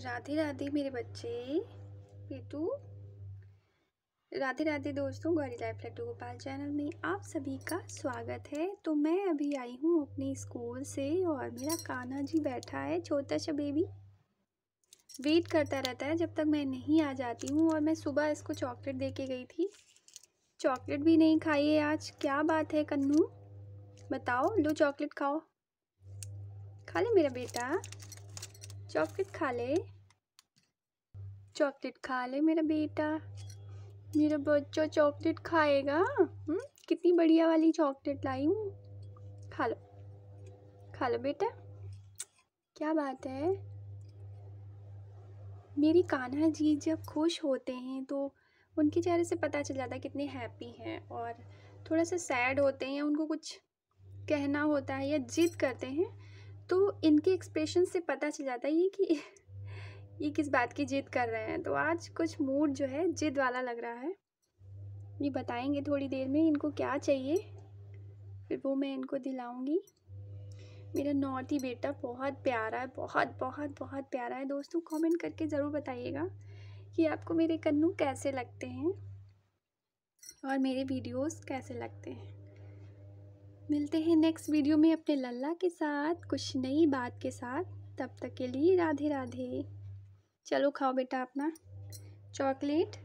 राधे राधे मेरे बच्चे पीटू राधे राधे दोस्तों गौरी लाइफ लड्डू गोपाल चैनल में आप सभी का स्वागत है तो मैं अभी आई हूँ अपने स्कूल से और मेरा कान्हा जी बैठा है छोटा सा बेबी वेट करता रहता है जब तक मैं नहीं आ जाती हूँ और मैं सुबह इसको चॉकलेट दे के गई थी चॉकलेट भी नहीं खाई है आज क्या बात है कन्नू बताओ लो चॉकलेट खाओ खा ले मेरा बेटा चॉकलेट खा ले चॉकलेट खा ले मेरा बेटा मेरा बच्चा चॉकलेट खाएगा हुँ? हम्म? कितनी बढ़िया वाली चॉकलेट लाई हूँ खा लो खा लो बेटा क्या बात है मेरी कान्हा जी जब खुश होते हैं तो उनके चेहरे से पता चल जाता है कितने हैप्पी हैं और थोड़ा सा सैड होते हैं उनको कुछ कहना होता है या जिद करते हैं तो इनके एक्सप्रेशन से पता चल जाता है ये कि ये किस बात की जिद कर रहे हैं तो आज कुछ मूड जो है जिद वाला लग रहा है ये बताएंगे थोड़ी देर में इनको क्या चाहिए फिर वो मैं इनको दिलाऊंगी मेरा नॉर्थ ही बेटा बहुत प्यारा है बहुत बहुत बहुत प्यारा है दोस्तों कमेंट करके ज़रूर बताइएगा कि आपको मेरे कन्नू कैसे लगते हैं और मेरे वीडियोस कैसे लगते हैं मिलते हैं नेक्स्ट वीडियो में अपने लल्ला के साथ कुछ नई बात के साथ तब तक के लिए राधे राधे चलो खाओ बेटा अपना चॉकलेट